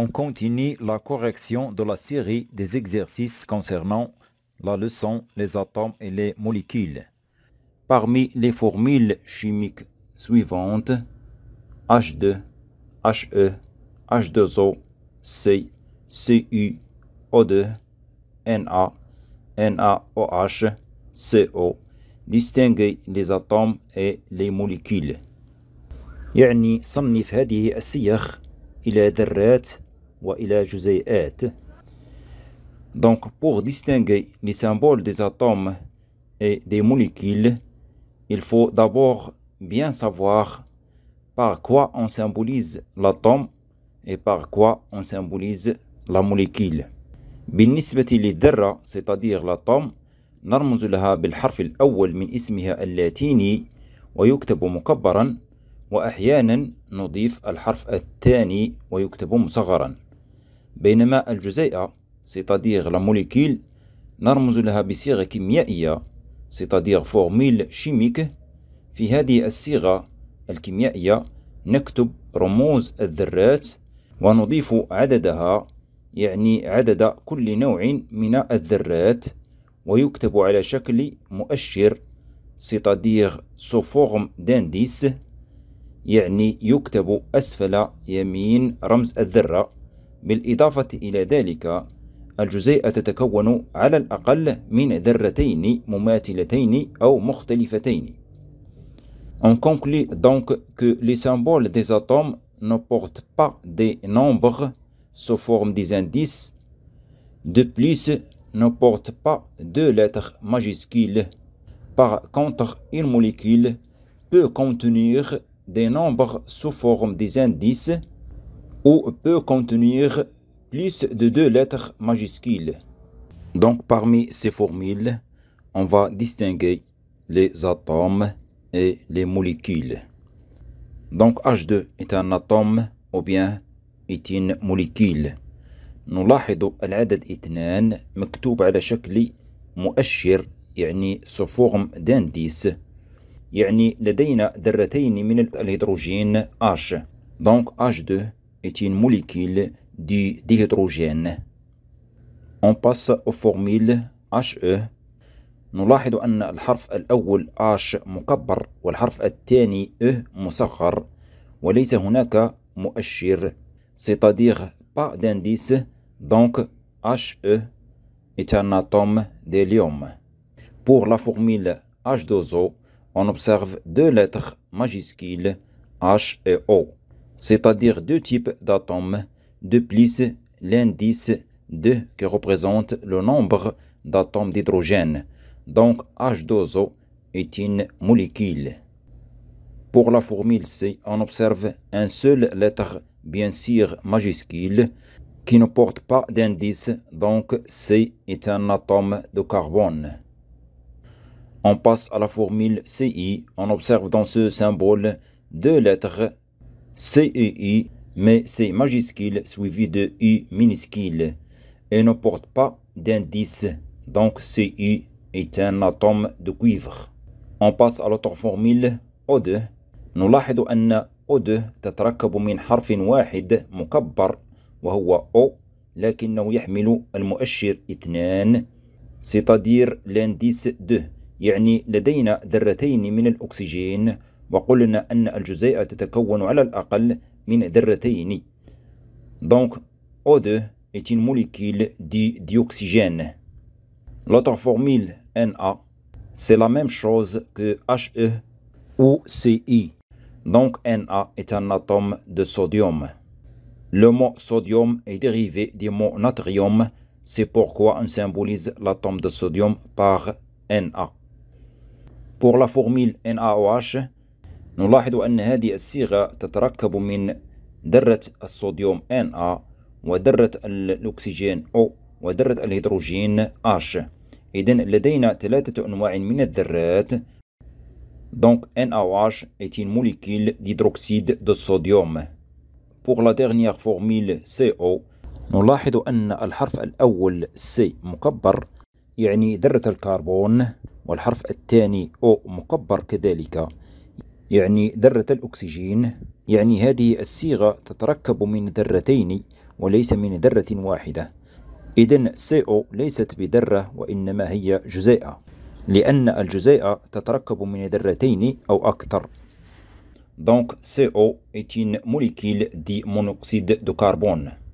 On continue la correction de la série des exercices concernant la leçon, les atomes et les molécules. Parmi les formules chimiques suivantes, H2, HE, H2O, C, CU, O2, Na, NaOH, CO, distinguez les atomes et les molécules. يعني صنف هذه إلى ذرات وإلى جزيئات Donc pour distinguer les symboles des atomes et des molécules, il faut d'abord bien savoir par quoi on symbolise l'atome et par quoi on symbolise la molécule. بالنسبة للذرة c'est-à-dire l'atome نرمز لها بالحرف الأول من اسمها اللاتيني ويكتب مكبرا وأحيانا نضيف الحرف الثاني ويكتب مصغرا بينما الجزييه سيتادير لا موليكيل نرمز لها بصيغة سيتادير فورميل شيميك في هذه الصيغة الكيميائية نكتب رموز الذرات ونضيف عددها يعني عدد كل نوع من الذرات ويكتب على شكل موشر سيتادير سو فورم دانديس يعني يكتب أسفل يمين رمز الذرة On conclut donc que les symboles des atomes ne portent pas des nombres sous forme des indices. De plus, ne portent pas de lettres majuscules. Par contre, une molécule peut contenir des nombres sous forme des indices ou peut contenir plus de deux lettres majuscules. Donc parmi ces formules, on va distinguer les atomes et les molécules. Donc H2 est un atome ou bien est une molécule. نلاحظ العدد اثنان مكتوب على شكل مؤشر يعني forme دانديس يعني لدينا ذرتين من الهيدروجين H Donc, H2 est une molécule du dihydrogène. On passe aux formules HE نلاحظ أن الحرف الأول H مكبر والحرف الثاني E مصغر وليس هناك مؤشر c'est-à-dire pas d'indice donc HE est un atome d'hélium. Pour la formule H2O, on observe deux lettres majuscules H et O. c'est-à-dire deux types d'atomes. De plus, l'indice 2 qui représente le nombre d'atomes d'hydrogène. Donc H2O est une molécule. Pour la formule C, on observe un seul lettre, bien sûr majuscule, qui ne porte pas d'indice, donc C est un atome de carbone. On passe à la formule CI, on observe dans ce symbole deux lettres CEI, mais c'est majuscule suivi de U minuscule et ne porte pas d'indice. Donc CU est un atome de cuivre. On passe à l'autre formule O2. Nous نلاحظ أن O2 تتركب من حرف واحد مكبر وهو O لكنه يحمل المؤشر 2 c'est-à-dire l'indice 2 يعني لدينا ذرتين من الأكسجين Donc O2 est une molécule du dioxygène. L'autre formule Na, c'est la même chose que HE ou CI. Donc Na est un atome de sodium. Le mot sodium est dérivé du mot natrium, c'est pourquoi on symbolise l'atome de sodium par Na. Pour la formule NaOH, نلاحظ أن هذه الصيغة تتركب من ذرة الصوديوم Na وذرة الأكسجين O وذرة الهيدروجين H إذن لدينا ثلاثة أنواع من الذرات Donc NaOH est une molécule d'hydroxyde de sodium. Pour la dernière formule CO نلاحظ أن الحرف الأول C مكبر يعني ذرة الكربون والحرف الثاني O مكبر كذلك يعني ذرة الأكسجين يعني هذه الصيغة تتركب من ذرتين وليس من ذرة واحدة إذن CO ليست بذرة وإنما هي جزيئة لأن الجزيئة تتركب من ذرتين أو أكثر Donc CO est une molécule de monoxyde de carbone.